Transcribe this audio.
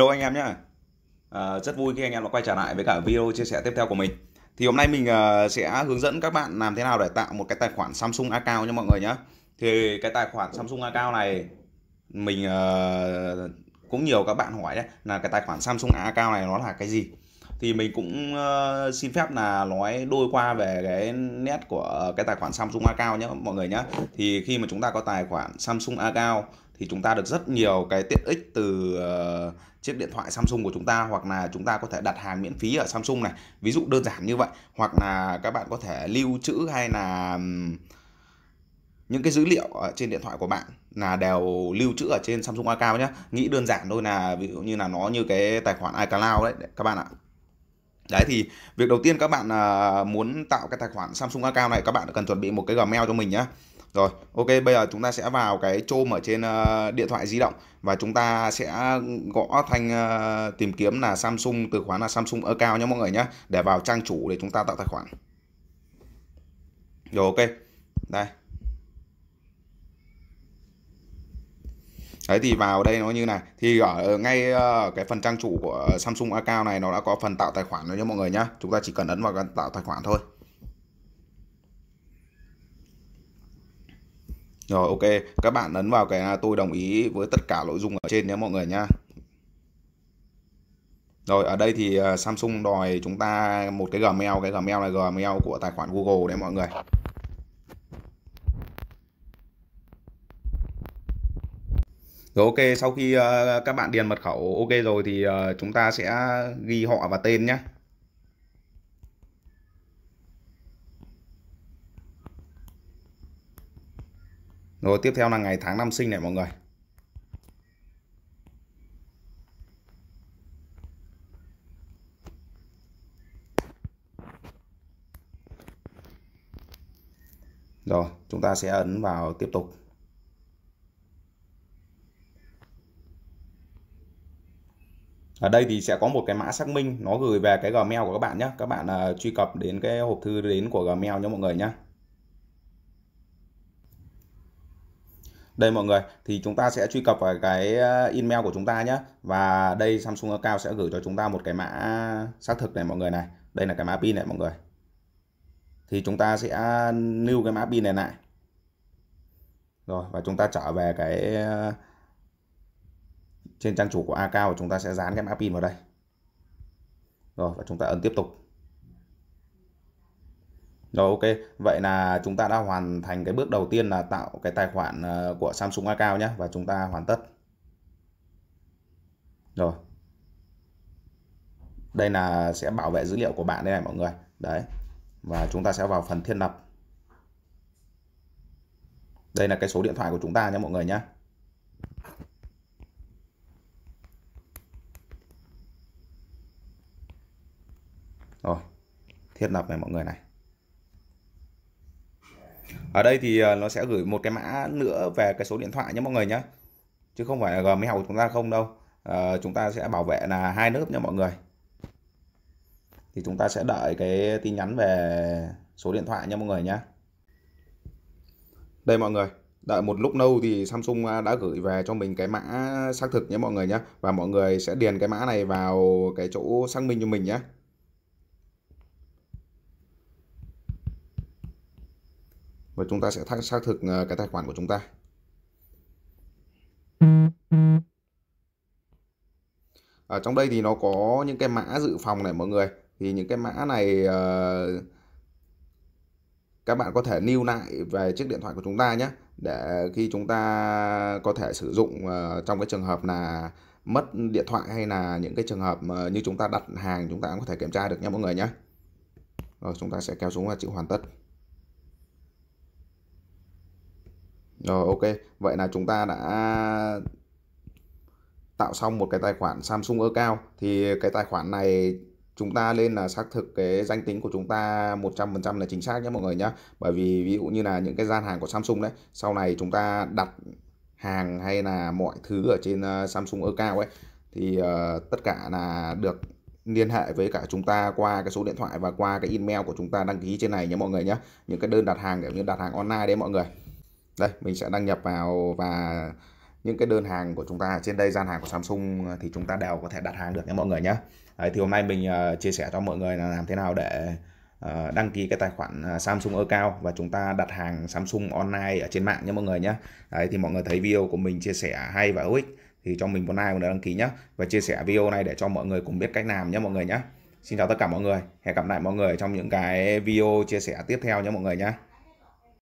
Hello anh em nhé. À, ờ, rất vui khi anh em đã quay trở lại với cả video chia sẻ tiếp theo của mình. Thì hôm nay mình uh, sẽ hướng dẫn các bạn làm thế nào để tạo một cái tài khoản Samsung Account cho mọi người nhé. Thì cái tài khoản Samsung Account này mình uh, cũng nhiều các bạn hỏi đấy là cái tài khoản Samsung Account này nó là cái gì thì mình cũng uh, xin phép là nói đôi qua về cái nét của cái tài khoản Samsung A cao nhé mọi người nhé thì khi mà chúng ta có tài khoản Samsung A cao thì chúng ta được rất nhiều cái tiện ích từ uh, chiếc điện thoại Samsung của chúng ta hoặc là chúng ta có thể đặt hàng miễn phí ở Samsung này ví dụ đơn giản như vậy hoặc là các bạn có thể lưu trữ hay là những cái dữ liệu ở trên điện thoại của bạn là đều lưu trữ ở trên Samsung A cao nhé nghĩ đơn giản thôi là ví dụ như là nó như cái tài khoản iCloud đấy các bạn ạ Đấy thì việc đầu tiên các bạn uh, muốn tạo cái tài khoản Samsung account này các bạn cần chuẩn bị một cái Gmail cho mình nhé. Rồi, ok bây giờ chúng ta sẽ vào cái chôm ở trên uh, điện thoại di động và chúng ta sẽ gõ thanh uh, tìm kiếm là Samsung từ khóa là Samsung account nhé mọi người nhé để vào trang chủ để chúng ta tạo tài khoản. Rồi ok. Đây, đấy thì vào đây nó như này thì ở ngay uh, cái phần trang chủ của Samsung account này nó đã có phần tạo tài khoản rồi nhé mọi người nhé chúng ta chỉ cần ấn vào cái tạo tài khoản thôi Rồi ok, các bạn ấn vào cái à, tôi đồng ý với tất cả nội dung ở trên nhé mọi người nhá. Rồi ở đây thì ờ, Samsung đòi chúng ta một cái Gmail, cái Gmail là Gmail của tài khoản Google đấy mọi người. Rồi ok, sau khi uh, các bạn điền mật khẩu ok rồi thì uh, chúng ta sẽ ghi họ và tên nhé. Rồi tiếp theo là ngày tháng năm sinh này mọi người. Rồi, chúng ta sẽ ấn vào tiếp tục. ở đây thì sẽ có một cái mã xác minh nó gửi về cái Gmail của các bạn nhé các bạn uh, truy cập đến cái hộp thư đến của Gmail nhé mọi người nhé đây mọi người thì chúng ta sẽ truy cập vào cái à, email của chúng ta nhé và đây Samsung account sẽ gửi cho chúng ta một cái mã xác thực này mọi người này đây là cái mã pin này mọi người thì chúng ta sẽ lưu cái mã pin này lại rồi và chúng ta trở về cái à, trên trang chủ của Acao chúng ta sẽ dán cái mã pin vào đây rồi và chúng ta ấn tiếp tục rồi ok, vậy là chúng ta đã hoàn thành cái bước đầu tiên là tạo cái tài khoản ờ, của Samsung Account nhé và chúng ta hoàn tất. Rồi. Đây là sẽ bảo vệ dữ liệu của bạn đây này mọi người. Đấy. Và chúng ta sẽ vào phần thiết lập. Đây là cái số điện thoại của chúng ta nhé mọi người nhé. thiết lập này mọi người này ở đây thì à, nó sẽ gửi một cái mã nữa về cái số điện thoại nhé mọi người nhé chứ không phải là Gmail e của chúng ta không đâu à, chúng ta sẽ bảo vệ là hai lớp nha mọi người thì chúng ta sẽ đợi cái tin nhắn về số điện thoại nha mọi người nhé đây mọi người đợi một lúc lâu thì Samsung đã gửi về cho mình cái mã xác thực nhé mọi người nhé và mọi người sẽ điền cái mã này vào cái chỗ xác minh cho mình nhé và chúng ta sẽ xác thực à, cái tài khoản của chúng ta ở trong đây thì nó có những cái mã dự phòng này mọi người thì những cái mã này à, các bạn có thể lưu lại về chiếc điện thoại của chúng ta nhé để khi chúng ta có thể sử dụng à, trong cái trường hợp là mất điện thoại hay là những cái trường hợp như chúng ta đặt hàng chúng ta cũng có thể kiểm tra được nhé mọi người nhé rồi chúng ta sẽ kéo xuống và chữ hoàn tất Rồi ờ, ok, vậy là chúng ta đã tạo xong một cái tài khoản Samsung account thì cái tài khoản này chúng ta lên là xác thực cái danh tính của chúng ta 100% là chính xác nhé mọi người nhé bởi vì ví dụ như là những cái gian hàng của Samsung đấy sau này chúng ta đặt hàng hay là mọi thứ ở trên ờ, Samsung account ấy thì uh, tất cả là được liên hệ với cả chúng ta qua cái số điện thoại và qua cái email của chúng ta đăng ký trên này nhé mọi người nhé những cái đơn đặt hàng kiểu như đặt hàng online đấy mọi người đây mình sẽ đăng nhập vào và những cái đơn hàng của chúng ta trên đây gian hàng của Samsung thì chúng ta đều có thể đặt hàng được nha mọi người nhé Đấy, thì hôm nay mình ờ, chia sẻ cho mọi người là làm thế nào để ờ, đăng ký cái tài khoản ờ, Samsung cao và chúng ta đặt hàng Samsung online ở trên mạng nha mọi người nhé Đấy, thì mọi người thấy video của mình chia sẻ hay và hữu ích thì cho mình một like một đăng ký nhé và chia sẻ video này để cho mọi người cùng biết cách làm nhé mọi người nhé Xin chào tất cả mọi người hẹn gặp lại mọi người trong những cái video chia sẻ tiếp theo nhé mọi người nhé